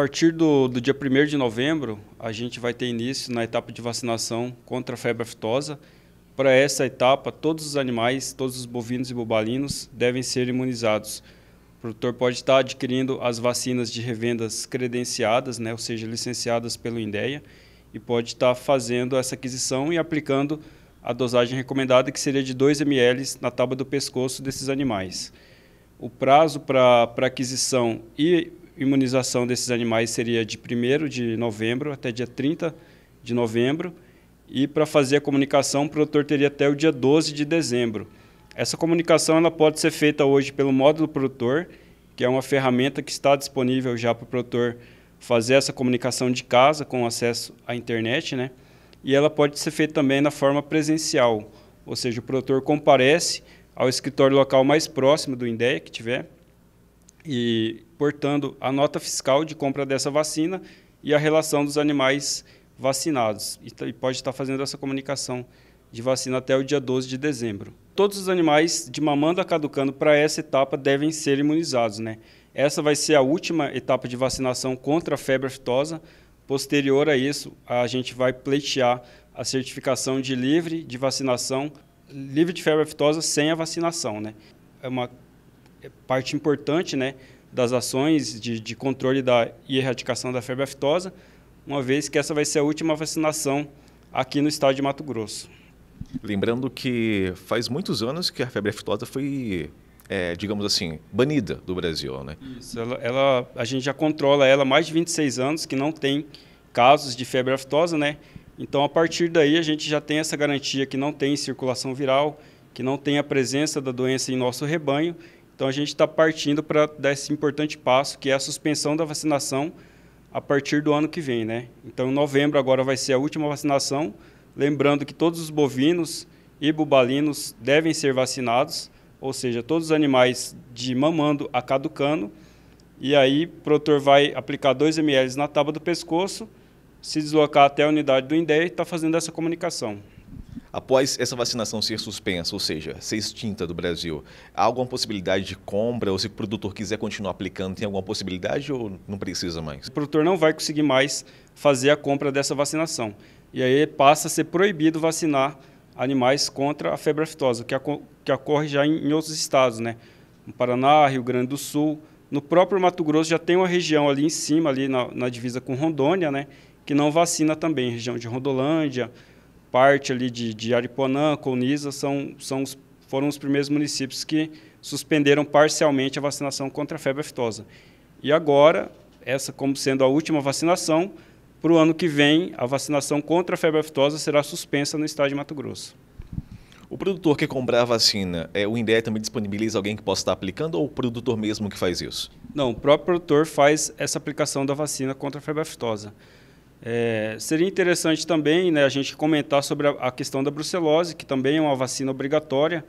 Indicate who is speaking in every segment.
Speaker 1: partir do, do dia 1 de novembro, a gente vai ter início na etapa de vacinação contra a febre aftosa. Para essa etapa, todos os animais, todos os bovinos e bobalinos devem ser imunizados. O produtor pode estar adquirindo as vacinas de revendas credenciadas, né, ou seja, licenciadas pelo INDEA, e pode estar fazendo essa aquisição e aplicando a dosagem recomendada, que seria de 2 ml na tábua do pescoço desses animais. O prazo para pra aquisição e imunização desses animais seria de 1 de novembro até dia 30 de novembro. E para fazer a comunicação, o produtor teria até o dia 12 de dezembro. Essa comunicação ela pode ser feita hoje pelo módulo produtor, que é uma ferramenta que está disponível já para o produtor fazer essa comunicação de casa com acesso à internet, né? E ela pode ser feita também na forma presencial, ou seja, o produtor comparece ao escritório local mais próximo do INDEA que tiver, e, portanto, a nota fiscal de compra dessa vacina e a relação dos animais vacinados. E, tá, e pode estar fazendo essa comunicação de vacina até o dia 12 de dezembro. Todos os animais de mamando a caducando para essa etapa devem ser imunizados, né? Essa vai ser a última etapa de vacinação contra a febre aftosa. Posterior a isso, a gente vai pleitear a certificação de livre de vacinação, livre de febre aftosa sem a vacinação, né? É uma parte importante né, das ações de, de controle da, e erradicação da febre aftosa, uma vez que essa vai ser a última vacinação aqui no estado de
Speaker 2: Mato Grosso. Lembrando que faz muitos anos que a febre aftosa foi, é, digamos assim, banida do Brasil, né?
Speaker 1: Isso, ela, ela, a gente já controla ela há mais de 26 anos, que não tem casos de febre aftosa, né? Então, a partir daí, a gente já tem essa garantia que não tem circulação viral, que não tem a presença da doença em nosso rebanho então a gente está partindo para dar esse importante passo, que é a suspensão da vacinação a partir do ano que vem, né? Então em novembro agora vai ser a última vacinação, lembrando que todos os bovinos e bubalinos devem ser vacinados, ou seja, todos os animais de mamando a caducano. E aí o produtor vai aplicar 2 ml na tábua do pescoço, se deslocar até a unidade do INDEA e está fazendo essa comunicação.
Speaker 2: Após essa vacinação ser suspensa, ou seja, ser extinta do Brasil, há alguma possibilidade de compra ou se o produtor quiser continuar aplicando, tem alguma possibilidade ou não precisa mais? O produtor não vai conseguir
Speaker 1: mais fazer a
Speaker 2: compra dessa vacinação. E aí passa a ser proibido
Speaker 1: vacinar animais contra a febre aftosa, que, ocorre já em, outros estados, né? No Paraná, Rio Grande do Sul. No próprio Mato Grosso já tem uma região ali em cima, ali na, na divisa com Rondônia, né? Que não vacina também, região de Rondolândia, parte ali de, de Ariponã, são, são os, foram os primeiros municípios que suspenderam parcialmente a vacinação contra a febre aftosa. E agora, essa como sendo a última vacinação, para o ano que vem, a vacinação contra a febre aftosa será suspensa no estado de Mato Grosso.
Speaker 2: O produtor que comprar a vacina, é, o INDEA também disponibiliza alguém que possa estar aplicando ou o produtor mesmo que faz isso?
Speaker 1: Não, o próprio produtor faz essa aplicação da vacina contra a febre aftosa. É, seria interessante também né, a gente comentar sobre a, a, questão da brucelose, que também é uma vacina obrigatória.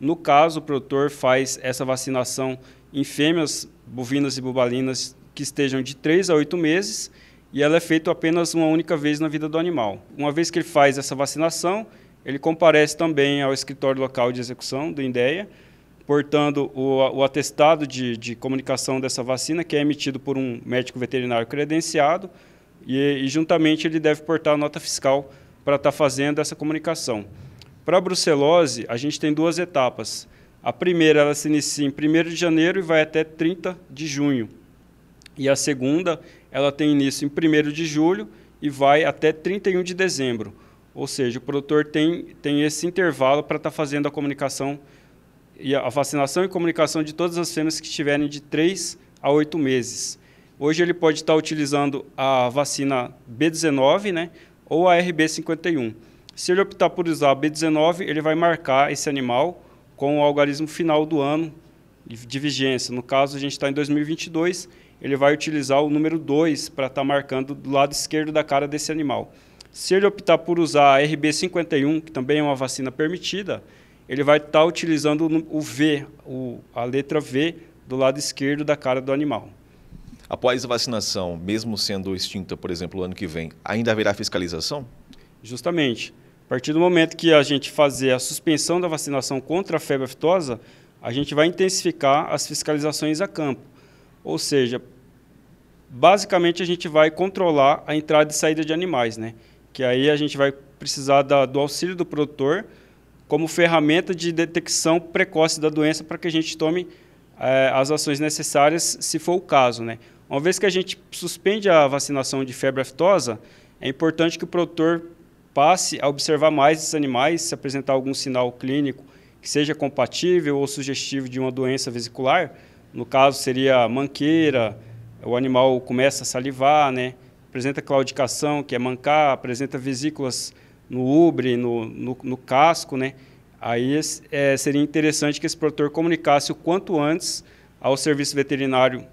Speaker 1: No caso, o produtor faz essa vacinação em fêmeas bovinas e bubalinas que estejam de 3 a 8 meses e ela é feita apenas uma única vez na vida do animal. Uma vez que ele faz essa vacinação, ele comparece também ao escritório local de execução do INDEA, portando o, o atestado de, de comunicação dessa vacina, que é emitido por um médico veterinário credenciado, e, e juntamente ele deve portar a nota fiscal para estar tá fazendo essa comunicação. Para a brucelose, a gente tem duas etapas. A primeira ela se inicia em 1 de janeiro e vai até 30 de junho. E a segunda, ela tem início em 1 de julho e vai até 31 de dezembro. Ou seja, o produtor tem, tem esse intervalo para estar tá fazendo a comunicação e a vacinação e comunicação de todas as fêmeas que estiverem de 3 a 8 meses. Hoje ele pode estar utilizando a vacina B19 né, ou a RB51. Se ele optar por usar a B19, ele vai marcar esse animal com o algarismo final do ano de vigência. No caso, a gente está em 2022, ele vai utilizar o número 2 para estar marcando do lado esquerdo da cara desse animal. Se ele optar por usar a RB51, que também é uma vacina permitida, ele vai estar utilizando o V, o, a letra V, do lado esquerdo da cara do animal.
Speaker 2: Após a vacinação, mesmo sendo extinta, por exemplo, o ano que vem, ainda haverá fiscalização? Justamente.
Speaker 1: A partir do momento que a gente fazer a suspensão da vacinação contra a febre aftosa, a gente vai intensificar as fiscalizações a campo. Ou seja, basicamente a gente vai controlar a entrada e saída de animais, né? Que aí a gente vai precisar da, do auxílio do produtor como ferramenta de detecção precoce da doença para que a gente tome eh, as ações necessárias, se for o caso, né? Uma vez que a gente suspende a vacinação de febre aftosa, é importante que o produtor passe a observar mais esses animais, se apresentar algum sinal clínico que seja compatível ou sugestivo de uma doença vesicular, no caso seria manqueira, o animal começa a salivar, né? apresenta claudicação, que é mancar, apresenta vesículas no ubre, no, no, no casco, né? aí é, seria interessante que esse produtor comunicasse o quanto antes ao serviço veterinário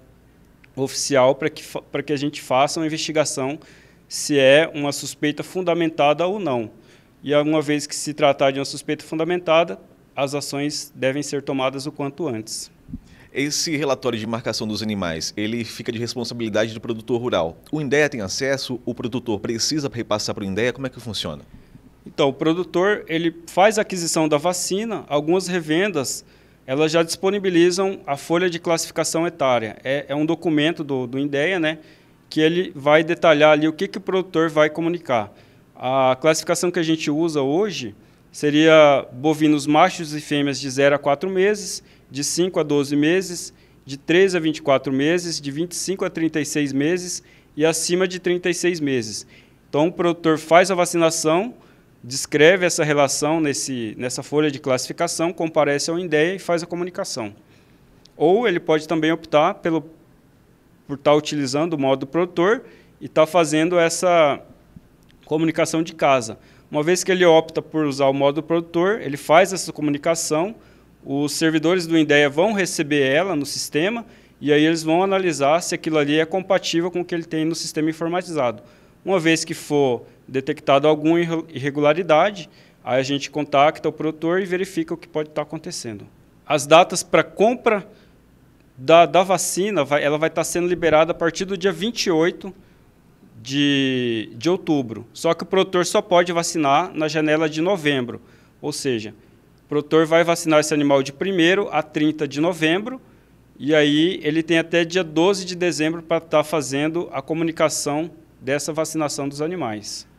Speaker 1: oficial para que, para que a gente faça uma investigação se é uma suspeita fundamentada ou não. E
Speaker 2: uma vez que se tratar de uma suspeita fundamentada, as ações devem ser tomadas o quanto antes. Esse relatório de marcação dos animais, ele fica de responsabilidade do produtor rural. O INDEA tem acesso? O produtor precisa repassar para o INDEA? Como é que funciona? Então, o
Speaker 1: produtor ele faz a aquisição da vacina, algumas revendas elas já disponibilizam a folha de classificação etária. É, é um documento do, do INDEA, né, que ele vai detalhar ali o que, que o produtor vai comunicar. A classificação que a gente usa hoje seria bovinos machos e fêmeas de 0 a 4 meses, de 5 a 12 meses, de 3 a 24 meses, de 25 a 36 meses e acima de 36 meses. Então, o produtor faz a vacinação, descreve essa relação nesse, nessa folha de classificação, comparece ao INDEA e faz a comunicação. Ou ele pode também optar pelo, por estar tá utilizando o modo produtor e estar tá fazendo essa comunicação de casa. Uma vez que ele opta por usar o modo produtor, ele faz essa comunicação, os servidores do INDEA vão receber ela no sistema e aí eles vão analisar se aquilo ali é compatível com o que ele tem no sistema informatizado. Uma vez que for detectado alguma irregularidade, aí a gente contacta o produtor e verifica o que pode estar acontecendo. As datas para compra da, da vacina, vai, ela vai estar sendo liberada a partir do dia 28 de, de outubro. Só que o produtor só pode vacinar na janela de novembro. Ou seja, o produtor vai vacinar esse animal de 1 a 30 de novembro, e aí ele tem até dia 12 de dezembro para estar fazendo a comunicação dessa vacinação dos animais.